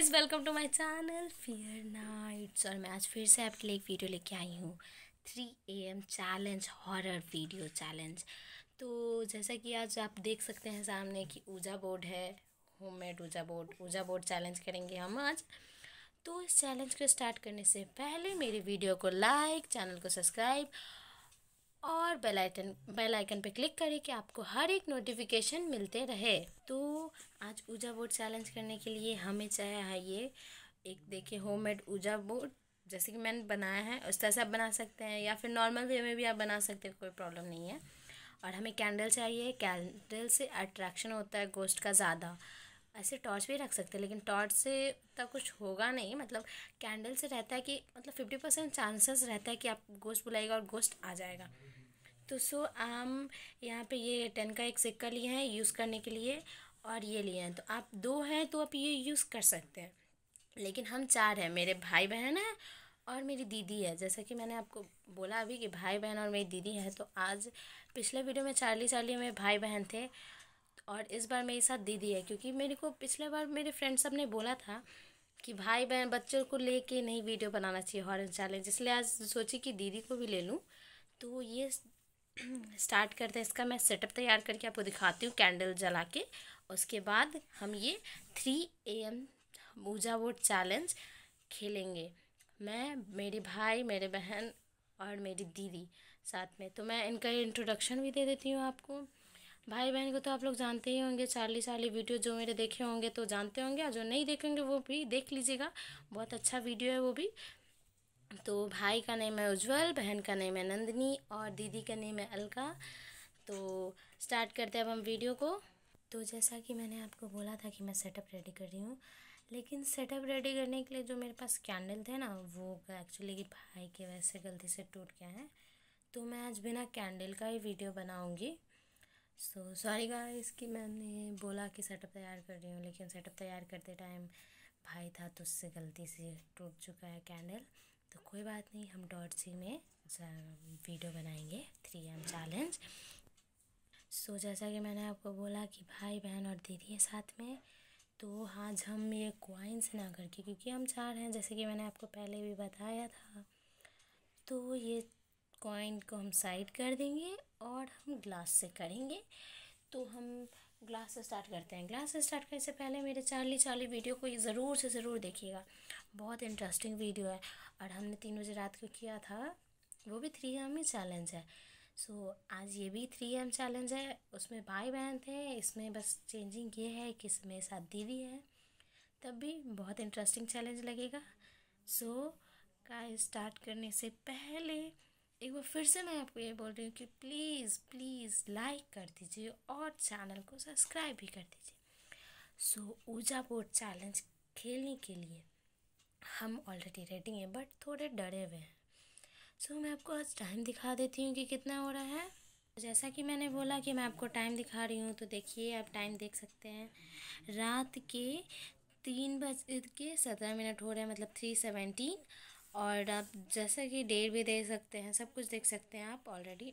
Guys welcome to my channel fear nights और मैं आज फिर से आपके लिए एक वीडियो लेके आई हूँ three A M challenge horror video challenge तो जैसा कि आज आप देख सकते हैं सामने कि ऊजा बोर्ड है home made ouija board ouija board challenge करेंगे हम आज तो इस चैलेंज को स्टार्ट करने से पहले मेरे वीडियो को लाइक चैनल को सब्सक्राइब और बेल आइकन बेल आइकन पे क्लिक करें कि आपको हर एक नोटिफिकेशन मिलते रहे तो आज ऊजा बोर्ड चैलेंज करने के लिए हमें चाहिए एक देखिए होममेड ऊजा बोर्ड जैसे कि मैंने बनाया है उस तरह से आप बना सकते हैं या फिर नॉर्मल वे में भी आप बना सकते हैं कोई प्रॉब्लम नहीं है और हमें कैंडल चाहिए कैंडल से अट्रैक्शन होता है गोस्ट का ज़्यादा ऐसे टॉर्च भी रख सकते हैं लेकिन टॉर्च से उतना कुछ होगा नहीं मतलब कैंडल से रहता है कि मतलब फिफ्टी परसेंट चांसेस रहता है कि आप गोश्त बुलाएगा और गोश्त आ जाएगा तो सो आम यहाँ पे ये टेन का एक सिक्का लिया है यूज़ करने के लिए और ये लिए हैं तो आप दो हैं तो आप ये यूज़ कर सकते हैं लेकिन हम चार हैं मेरे भाई बहन हैं और मेरी दीदी है जैसा कि मैंने आपको बोला अभी कि भाई बहन और मेरी दीदी है तो आज पिछले वीडियो में चार्ली चार्ली में भाई बहन थे और इस बार मेरे साथ दीदी है क्योंकि मेरे को पिछले बार मेरे फ्रेंड सब ने बोला था कि भाई बहन बच्चों को लेके नहीं वीडियो बनाना चाहिए हॉर्न चैलेंज इसलिए आज सोची कि दीदी को भी ले लूँ तो ये स्टार्ट करते हैं इसका मैं सेटअप तैयार करके आपको दिखाती हूँ कैंडल जला के उसके बाद हम ये थ्री ए एम ऊजा वोट चैलेंज खेलेंगे मैं मेरे भाई मेरे बहन और मेरी दीदी साथ में तो मैं इनका इंट्रोडक्शन भी दे देती हूँ आपको भाई बहन को तो आप लोग जानते ही होंगे चार्ली चार्ली वीडियो जो मेरे देखे होंगे तो जानते होंगे और जो नहीं देखेंगे वो भी देख लीजिएगा बहुत अच्छा वीडियो है वो भी तो भाई का नेम है उज्ज्वल बहन का नेम है नंदनी और दीदी का नेम है अलका तो स्टार्ट करते हैं अब हम वीडियो को तो जैसा कि मैंने आपको बोला था कि मैं सेटअप रेडी कर रही हूँ लेकिन सेटअप रेडी करने के लिए जो मेरे पास कैंडल थे ना वो एक्चुअली भाई के वैसे गलती से टूट गए हैं तो मैं आज बिना कैंडल का ही वीडियो बनाऊँगी सो सॉरी गाइस कि मैंने बोला कि सेटअप तैयार कर रही हूँ लेकिन सेटअप तैयार करते टाइम भाई था तो उससे गलती से टूट चुका है कैंडल तो कोई बात नहीं हम डॉट में वीडियो बनाएंगे थ्री एम चैलेंज सो जैसा कि मैंने आपको बोला कि भाई बहन और दीदी है साथ में तो आज हम ये क्वाइंस ना करके क्योंकि हम चार हैं जैसे कि मैंने आपको पहले भी बताया था तो ये कॉइन को हम साइड कर देंगे और हम ग्लास से करेंगे तो हम ग्लास स्टार्ट करते हैं ग्लास स्टार्ट करने से पहले मेरे चार्ली चार्ली वीडियो को ज़रूर से ज़रूर देखिएगा बहुत इंटरेस्टिंग वीडियो है और हमने तीन बजे रात को किया था वो भी थ्री एम ही चैलेंज है सो so, आज ये भी थ्री एम चैलेंज है उसमें भाई बहन थे इसमें बस चेंजिंग ये है कि इसमें साथ दीदी है तब भी बहुत इंटरेस्टिंग चैलेंज लगेगा सो so, का स्टार्ट करने से पहले एक बार फिर से मैं आपको ये बोल रही हूँ कि प्लीज़ प्लीज़ लाइक कर दीजिए और चैनल को सब्सक्राइब भी कर दीजिए सो ऊजा बोर्ड चैलेंज खेलने के लिए हम ऑलरेडी रेडी हैं बट थोड़े डरे हुए हैं सो मैं आपको आज टाइम दिखा देती हूँ कि कितना हो रहा है जैसा कि मैंने बोला कि मैं आपको टाइम दिखा रही हूँ तो देखिए आप टाइम देख सकते हैं रात के तीन बज के सत्रह मिनट हो रहे हैं मतलब थ्री सेवेंटीन और आप जैसा कि डेट भी देख सकते हैं सब कुछ देख सकते हैं आप ऑलरेडी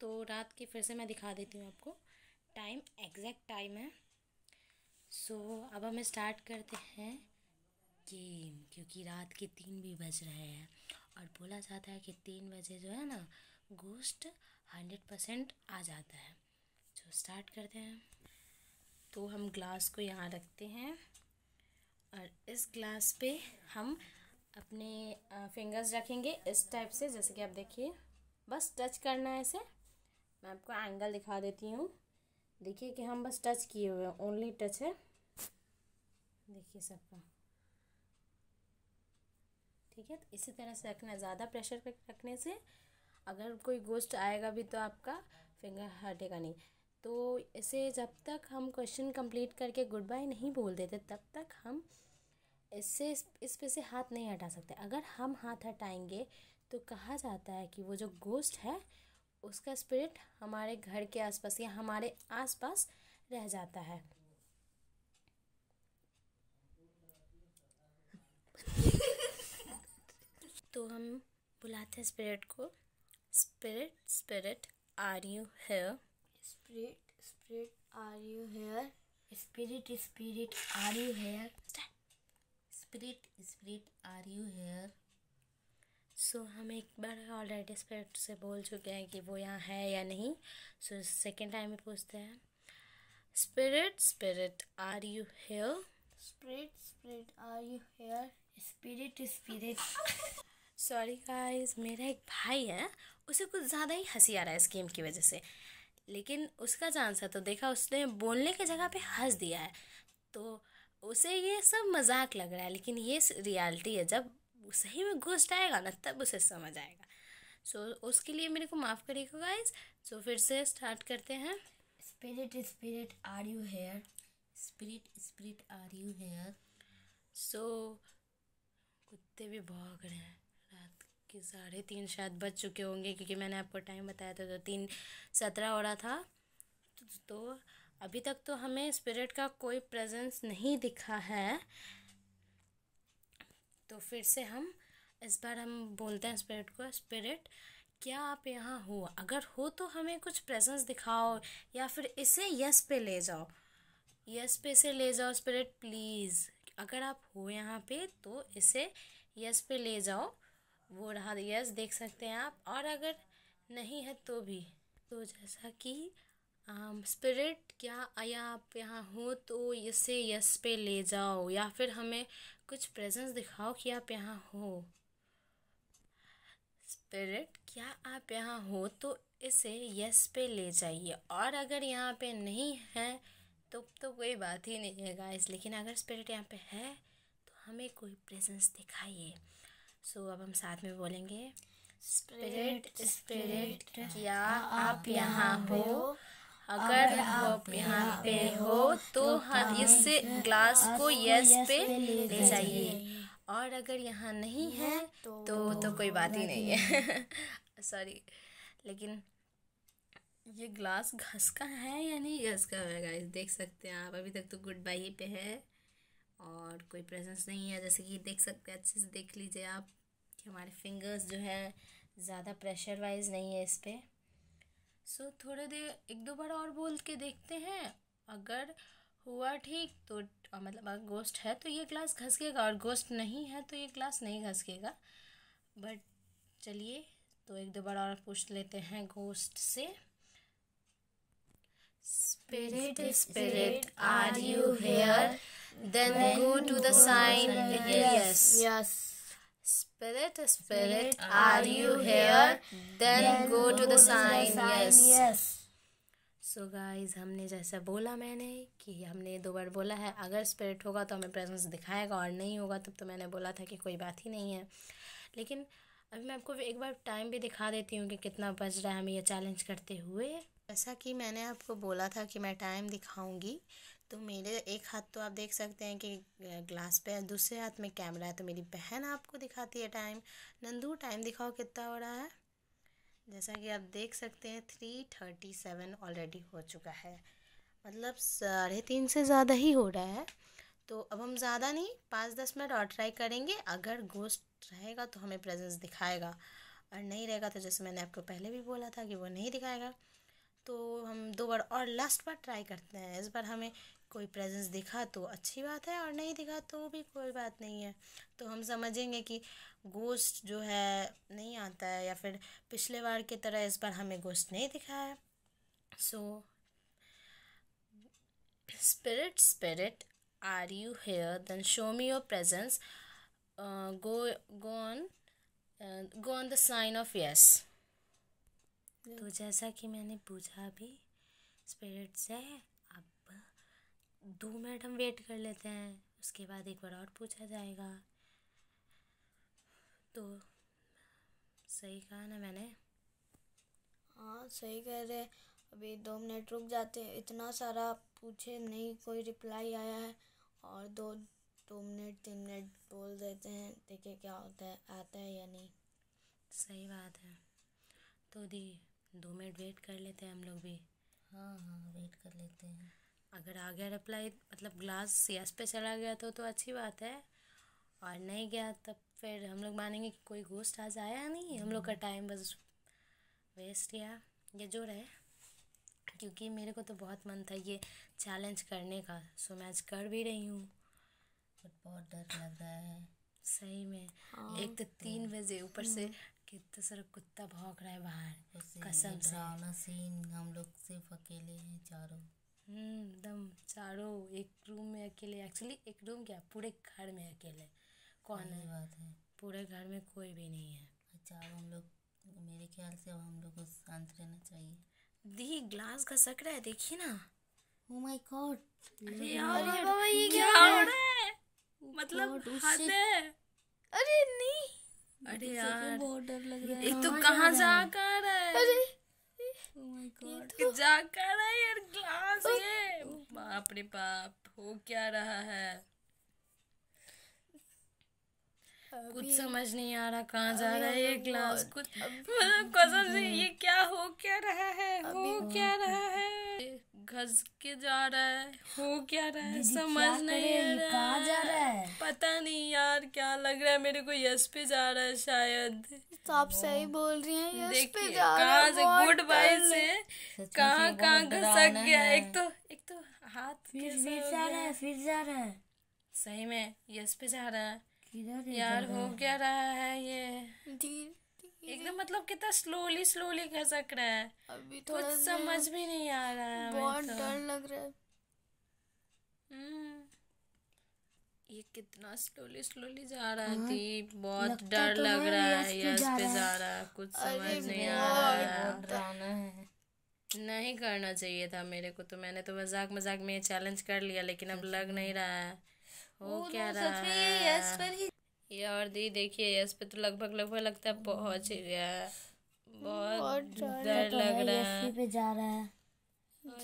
तो रात की फिर से मैं दिखा देती हूँ आपको टाइम एग्जैक्ट टाइम है सो so, अब हम स्टार्ट करते हैं गेम क्योंकि रात के तीन भी बज रहे हैं और बोला जाता है कि तीन बजे जो है ना गोश्त हंड्रेड परसेंट आ जाता है जो स्टार्ट करते हैं तो हम ग्लास को यहाँ रखते हैं और इस ग्लास पे हम अपने फिंगर्स रखेंगे इस टाइप से जैसे कि आप देखिए बस टच करना है इसे मैं आपको एंगल दिखा देती हूँ देखिए कि हम बस टच किए हुए हैं ओनली टच है देखिए सबका ठीक है तो इसी तरह से रखना ज़्यादा प्रेशर पे रखने से अगर कोई गोश्त आएगा भी तो आपका फिंगर हटेगा नहीं तो इसे जब तक हम क्वेश्चन कंप्लीट करके गुड बाय नहीं बोल देते तब तक हम इससे इस, इस पे से हाथ नहीं हटा सकते अगर हम हाथ हटाएंगे तो कहा जाता है कि वो जो गोस्ट है उसका स्पिरिट हमारे घर के आसपास या हमारे आसपास रह जाता है तो हम बुलाते हैं स्पिरिट को spirit spirit are you here spirit spirit are you here spirit spirit are you here spirit spirit are you here so हम एक बार ऑलरेडी स्प्रिट से बोल चुके हैं कि वो यहाँ है या नहीं सो सेकेंड टाइम में पूछते हैं spirit spirit are you here spirit spirit are you here spirit spirit sorry guys मेरा एक भाई है उसे कुछ ज़्यादा ही हंसी आ रहा है इस गेम की वजह से लेकिन उसका जानसा तो देखा उसने बोलने की जगह पे हंस दिया है तो उसे ये सब मजाक लग रहा है लेकिन ये रियलिटी है जब सही में घुस जाएगा ना तब उसे समझ आएगा सो so, उसके लिए मेरे को माफ़ करिएगा गाइस सो so, फिर से स्टार्ट करते हैं spirit spirit are you here spirit spirit are you here so कुत्ते भी भाग रहे हैं रात के साढ़े तीन शायद बज चुके होंगे क्योंकि मैंने आपको टाइम बताया था तो तीन सत्रह हो रहा था तो, तो अभी तक तो हमें स्पिरिट का कोई प्रेजेंस नहीं दिखा है तो फिर से हम इस बार हम बोलते हैं स्पिरिट को स्पिरिट क्या आप यहाँ हो अगर हो तो हमें कुछ प्रेजेंस दिखाओ या फिर इसे यस पे ले जाओ यस पे से ले जाओ स्पिरिट प्लीज़ अगर आप हो यहाँ पे तो इसे यस पे ले जाओ वो रहा यस देख सकते हैं आप और अगर नहीं है तो भी तो जैसा कि स्पिरिट क्या आया आप यहाँ हो तो इसे यस पे ले जाओ या फिर हमें कुछ प्रेजेंस दिखाओ कि आप यहाँ हो स्पिरिट क्या आप यहाँ हो तो इसे यस पे ले जाइए और अगर यहाँ पे नहीं है तो तो कोई बात ही नहीं है गाइस लेकिन अगर स्पिरिट यहाँ पे है तो हमें कोई प्रेजेंस दिखाइए सो so, अब हम साथ में बोलेंगे स्पिरिट स्पिरिट क्या आप यहाँ हो अगर आप यहाँ पे हो तो, तो हम इस ग्लास को यस पे ले जाइए और अगर यहाँ नहीं है तो तो, तो कोई बात ही नहीं है सॉरी लेकिन ये ग्लास घस का है या नहीं घस का है गाइस देख सकते हैं आप अभी तक तो गुड बाई पे है और कोई प्रेजेंस नहीं है जैसे कि देख सकते हैं अच्छे से देख लीजिए आप कि हमारे फिंगर्स जो है ज़्यादा प्रेशर वाइज नहीं है इस पर सो so, थोड़े देर एक दो बार और बोल के देखते हैं अगर हुआ ठीक तो मतलब अगर गोस्ट है तो ये ग्लास घसकेगा और गोस्ट नहीं है तो ये ग्लास नहीं घसकेगा बट चलिए तो एक दो बार और पूछ लेते हैं गोस्ट से spirit spirit are you here then go to the sign yes yes Spirit, Spirit, are you here? Then go to the sign. Yes. So so guys हमने जैसा बोला मैंने कि हमने दो बार बोला है अगर स्पिरिट होगा तो हमें प्रेजेंस दिखाएगा और नहीं होगा तब तो मैंने बोला था कि कोई बात ही नहीं है लेकिन अभी मैं आपको एक बार टाइम भी दिखा देती हूँ कि कितना बज रहा है हमें यह चैलेंज करते हुए जैसा कि मैंने आपको बोला था कि मैं टाइम दिखाऊँगी तो मेरे एक हाथ तो आप देख सकते हैं कि ग्लास पे है दूसरे हाथ में कैमरा है तो मेरी बहन आपको दिखाती है टाइम नंदू टाइम दिखाओ कितना हो रहा है जैसा कि आप देख सकते हैं थ्री थर्टी सेवन ऑलरेडी हो चुका है मतलब साढ़े तीन से ज़्यादा ही हो रहा है तो अब हम ज़्यादा नहीं पाँच दस मिनट और ट्राई करेंगे अगर गोश्त रहेगा तो हमें प्रेजेंस दिखाएगा और नहीं रहेगा तो जैसे मैंने आपको पहले भी बोला था कि वो नहीं दिखाएगा तो हम दो बार और लास्ट बार ट्राई करते हैं इस बार हमें कोई प्रेजेंस दिखा तो अच्छी बात है और नहीं दिखा तो भी कोई बात नहीं है तो हम समझेंगे कि गोश्त जो है नहीं आता है या फिर पिछले बार की तरह इस बार हमें गोश्त नहीं दिखा है so spirit spirit are you here then show me your presence go go on go on the sign of yes तो जैसा कि मैंने पूछा भी स्पिरिट से दो मिनट हम वेट कर लेते हैं उसके बाद एक बार और पूछा जाएगा तो सही कहा ना मैंने हाँ सही कह रहे अभी दो मिनट रुक जाते इतना सारा पूछे नहीं कोई रिप्लाई आया है और दो दो मिनट तीन मिनट बोल देते हैं देखिए क्या होता है आता है या नहीं सही बात है तो दी दो मिनट वेट कर लेते हैं हम लोग भी हाँ हाँ वेट कर लेते हैं अगर आ गया रिप्लाई मतलब ग्लास सियास पे चला गया तो तो अच्छी बात है और नहीं गया तब फिर हम लोग मानेंगे कि कोई गोस्ट आज आया नहीं हम लोग का टाइम बस वेस्ट या ये जो रहे क्योंकि मेरे को तो बहुत मन था ये चैलेंज करने का सो मैं आज कर भी रही हूँ बहुत डर लग रहा है सही में हाँ, एक तो, तो तीन बजे ऊपर से हम्म। कितना सारा कुत्ता भौंक रहा है बाहर कसम से सीन हम लोग सिर्फ अकेले हैं चारों हम्म, एकदम चारों एक रूम में अकेले एक्चुअली एक रूम क्या पूरे घर में अकेले कौन है बात है पूरे घर में कोई भी नहीं है अच्छा अब हम लोग मेरे ख्याल से अब हम लोग को शांत रहना चाहिए दी ग्लास का सक रहा है देखिए ना ओ माय गॉड अरे यार ये बाबा ये क्या हो रहा है मतलब हद है अरे नहीं अरे यार बहुत डर लग रहा है एक तो कहां जा कर रहा है अरे Oh जाकर यार ग्लास ये बाप रे बाप हो क्या रहा है कुछ समझ नहीं आ रहा कहाँ जा रहा है ये क्लास कुछ मतलब कसम से ये क्या हो क्या रहा है हो क्या रहा है घस के जा रहा है हो क्या रहा है समझ नहीं आ रहा जा रहा है पता नहीं यार क्या लग रहा है मेरे को यश पे जा रहा है शायद तो आप सही बोल रही हैं यश पे जा रहा है से गुड बाय से कहाँ कहाँ घसक गया एक तो एक तो हाथ फिर जा रहा है फिर जा रहा है सही में यश पे जा रहा है इधर यार हो क्या रहा है ये एकदम मतलब कितना स्लोली स्लोली खसक रहा है अभी कुछ समझ भी नहीं आ रहा है बहुत डर तो। लग रहा है ये कितना स्लोली स्लोली जा रहा है दीप बहुत डर तो लग रहा है यस पे जा रहा है कुछ समझ नहीं आ रहा है नहीं करना चाहिए था मेरे को तो मैंने तो मजाक मजाक में चैलेंज कर लिया लेकिन अब लग नहीं रहा है हो यार दी देखिए यस पे तो लगभग लगभग लगता है पहुंच ही गया है बहुत डर लग रहा है पे जा रहा है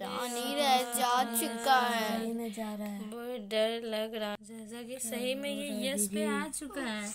जा नहीं रहा है जा चुका है में जा रहा है बहुत डर लग रहा है जैसा कि सही में ये यस पे आ चुका है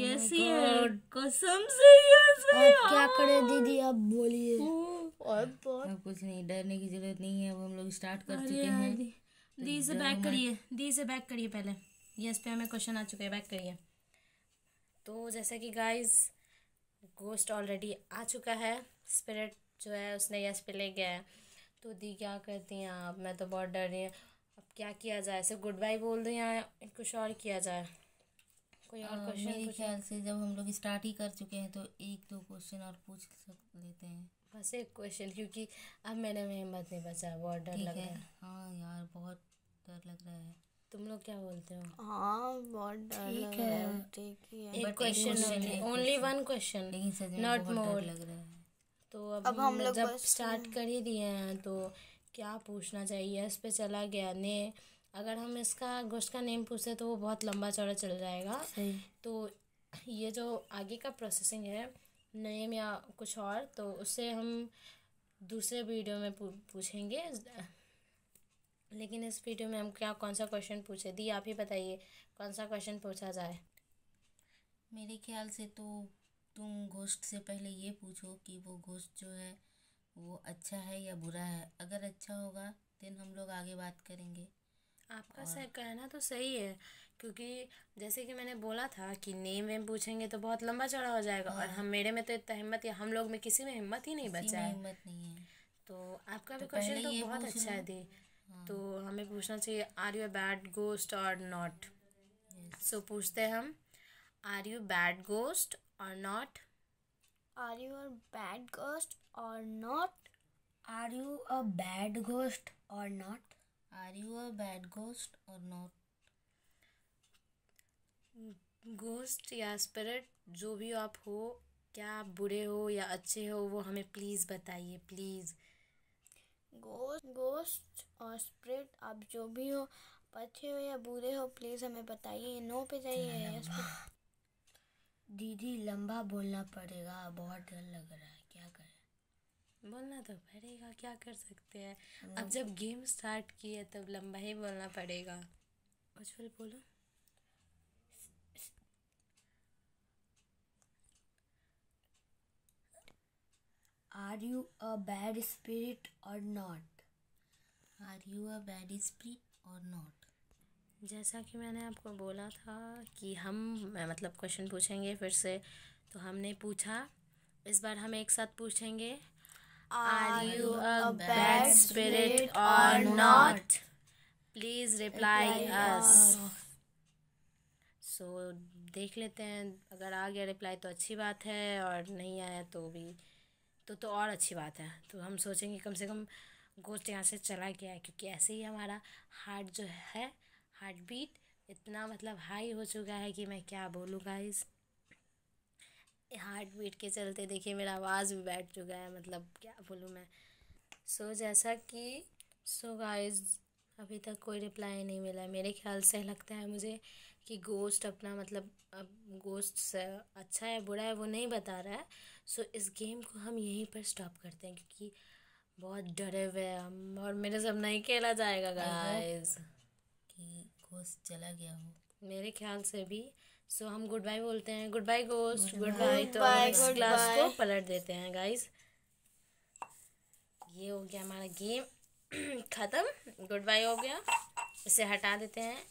यस oh ही है कसम से यस है क्या करे दीदी अब बोलिए oh. और कुछ नहीं डरने की जरूरत नहीं है अब हम लोग स्टार्ट कर चुके हैं दी से बैक करिए दी से बैक करिए पहले ये पे हमें क्वेश्चन आ चुका है बैक करिए तो जैसा कि गाइस गोस्ट ऑलरेडी आ चुका है स्पिरिट जो है उसने यस पे ले गया है तो दी क्या करती हैं आप मैं तो बहुत डर रही हूँ अब क्या किया जाए सिर्फ गुड बाई बोल दूँ या कुछ और किया जाए कोई और क्वेश्चन मेरे ख्याल से जब हम लोग स्टार्ट ही कर चुके हैं तो एक दो क्वेश्चन और पूछ सक लेते हैं बस एक क्वेश्चन क्योंकि अब मैंने हिम्मत नहीं बचा बहुत डर लग रहा है हाँ यार बहुत डर लग रहा है तुम लोग क्या बोलते हो हाँ बहुत डर लग रहा है ठीक है एक question only one question not more लग रहा है तो अब, अब हम लोग जब स्टार्ट कर ही दिए हैं तो क्या पूछना चाहिए इस पे चला गया ने अगर हम इसका गोश्त का नेम पूछे तो वो बहुत लंबा चौड़ा चल जाएगा तो ये जो आगे का प्रोसेसिंग है नेम या कुछ और तो उससे हम दूसरे वीडियो में पूछेंगे लेकिन इस वीडियो में हम क्या कौन सा क्वेश्चन पूछे दी आप ही बताइए कौन सा क्वेश्चन पूछा जाए मेरे ख्याल से तो तुम गोश्त से पहले ये पूछो कि वो गोश्त जो है वो अच्छा है या बुरा है अगर अच्छा होगा देन हम लोग आगे बात करेंगे आपका सर कहना तो सही है क्योंकि जैसे कि मैंने बोला था कि नेम वेम पूछेंगे तो बहुत लंबा चौड़ा हो जाएगा और हाँ। हम मेरे में तो इतना हिम्मत या हम लोग में किसी में हिम्मत ही नहीं बचा है हिम्मत नहीं है तो आपका भी क्वेश्चन तो, तो बहुत अच्छा है दी हाँ। तो हमें पूछना चाहिए are you bad ghost or not so पूछते हैं हम are you bad ghost or not are you a bad ghost or not are you a bad ghost or not are you a bad ghost or not ghost या spirit जो भी आप हो क्या आप बुरे हो या अच्छे हो वो हमें प्लीज़ बताइए प्लीज़ गोस्ट गोस्ट और स्प्रिट आप जो भी हो अच्छे हो या बुरे हो प्लीज़ हमें बताइए नो पे जाइए दीदी लंबा बोलना पड़ेगा बहुत डर लग रहा है क्या करें बोलना तो पड़ेगा क्या कर सकते हैं अब हम्म। जब गेम स्टार्ट की है तब लंबा ही बोलना पड़ेगा उज्जवल बोलो Are you a bad spirit or not? Are you a bad spirit or not? जैसा कि मैंने आपको बोला था कि हम मैं मतलब क्वेश्चन पूछेंगे फिर से तो हमने पूछा इस बार हम एक साथ पूछेंगे are you a bad spirit or not please reply us so देख लेते हैं अगर आ गया रिप्लाई तो अच्छी बात है और नहीं आया तो भी तो तो और अच्छी बात है तो हम सोचेंगे कम से कम गोश्त यहाँ से चला गया है क्योंकि ऐसे ही हमारा हार्ट जो है हार्ट बीट इतना मतलब हाई हो चुका है कि मैं क्या बोलूँ गाइस हार्ट बीट के चलते देखिए मेरा आवाज़ भी बैठ चुका है मतलब क्या बोलूँ मैं सो so, जैसा कि सो so गाइस अभी तक कोई रिप्लाई नहीं मिला मेरे ख्याल से लगता है मुझे कि गोश्त अपना मतलब अब गोश्त अच्छा है बुरा है वो नहीं बता रहा है सो इस गेम को हम यहीं पर स्टॉप करते हैं क्योंकि बहुत डरे हुए हम और मेरे सब नहीं खेला जाएगा गाइस कि घोस्ट चला गया हो मेरे ख्याल से भी सो हम गुड बाय बोलते हैं good bye ghost good bye तो इस क्लास को पलट देते हैं गाइस ये हो गया हमारा गेम ख़त्म गुड बाय हो गया इसे हटा देते हैं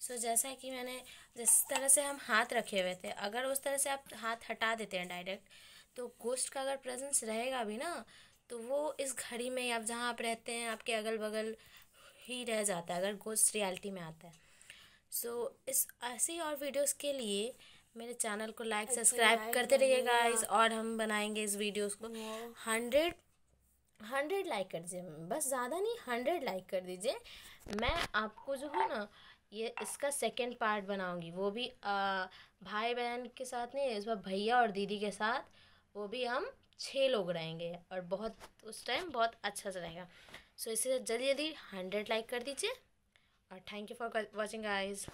सो so, जैसा कि मैंने जिस तरह से हम हाथ रखे हुए थे अगर उस तरह से आप हाथ हटा देते हैं डायरेक्ट तो घोस्ट का अगर प्रेजेंस रहेगा भी ना तो वो इस घड़ी में या जहाँ आप रहते हैं आपके अगल बगल ही रह जाता है अगर घोस्ट रियलिटी में आता है सो so, इस ऐसी और वीडियोस के लिए मेरे चैनल को लाइक अच्छा, सब्सक्राइब करते रहिएगा इस और हम बनाएंगे इस वीडियोस को हंड्रेड हंड्रेड लाइक कर दीजिए बस ज़्यादा नहीं हंड्रेड लाइक कर दीजिए मैं आपको जो है ना ये इसका सेकेंड पार्ट बनाऊंगी वो भी आ, भाई बहन के साथ नहीं इस बार भैया और दीदी के साथ वो भी हम छः लोग रहेंगे और बहुत उस टाइम बहुत अच्छा से रहेगा सो so, जल्दी जल्दी हंड्रेड लाइक कर दीजिए और thank you for watching eyes